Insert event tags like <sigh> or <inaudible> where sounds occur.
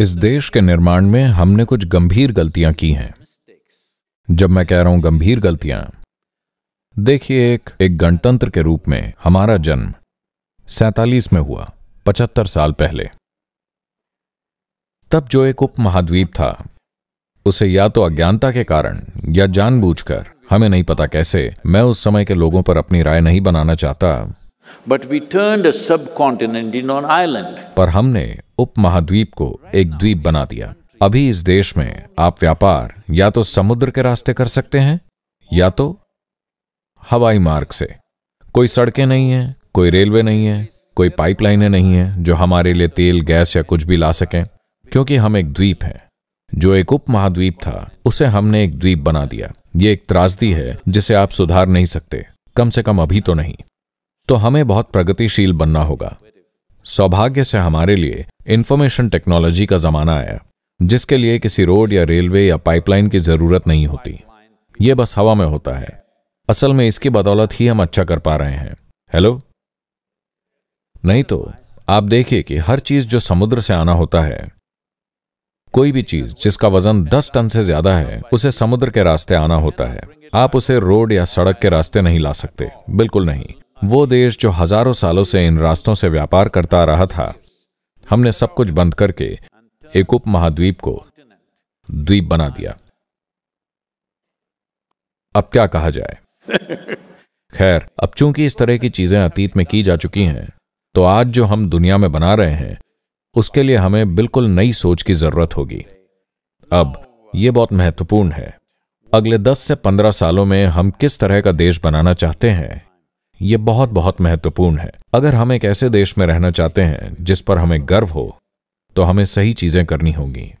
इस देश के निर्माण में हमने कुछ गंभीर गलतियां की हैं जब मैं कह रहा हूं गंभीर गलतियां देखिए एक एक गणतंत्र के रूप में हमारा जन्म सैतालीस में हुआ पचहत्तर साल पहले तब जो एक उप महाद्वीप था उसे या तो अज्ञानता के कारण या जानबूझकर हमें नहीं पता कैसे मैं उस समय के लोगों पर अपनी राय नहीं बनाना चाहता but we turn subcontinent in on island पर हमने उपमहाद्वीप को एक द्वीप बना दिया अभी इस देश में आप व्यापार या तो समुद्र के रास्ते कर सकते हैं या तो हवाई मार्ग से कोई सड़कें नहीं है कोई रेलवे नहीं है कोई पाइपलाइनें नहीं है जो हमारे लिए तेल गैस या कुछ भी ला सकें क्योंकि हम एक द्वीप हैं जो एक उप महाद्वीप था उसे हमने एक द्वीप बना दिया ये एक त्रासदी है जिसे आप सुधार नहीं सकते कम से कम अभी तो नहीं तो हमें बहुत प्रगतिशील बनना होगा सौभाग्य से हमारे लिए इंफॉर्मेशन टेक्नोलॉजी का जमाना आया जिसके लिए किसी रोड या रेलवे या पाइपलाइन की जरूरत नहीं होती ये बस हवा में होता है असल में इसकी बदौलत ही हम अच्छा कर पा रहे हैं हेलो नहीं तो आप देखिए कि हर चीज जो समुद्र से आना होता है कोई भी चीज जिसका वजन 10 टन से ज्यादा है उसे समुद्र के रास्ते आना होता है आप उसे रोड या सड़क के रास्ते नहीं ला सकते बिल्कुल नहीं वो देश जो हजारों सालों से इन रास्तों से व्यापार करता रहा था हमने सब कुछ बंद करके एक उप महाद्वीप को द्वीप बना दिया अब क्या कहा जाए <laughs> खैर अब चूंकि इस तरह की चीजें अतीत में की जा चुकी हैं तो आज जो हम दुनिया में बना रहे हैं उसके लिए हमें बिल्कुल नई सोच की जरूरत होगी अब यह बहुत महत्वपूर्ण है अगले 10 से 15 सालों में हम किस तरह का देश बनाना चाहते हैं ये बहुत बहुत महत्वपूर्ण है अगर हम एक ऐसे देश में रहना चाहते हैं जिस पर हमें गर्व हो तो हमें सही चीजें करनी होंगी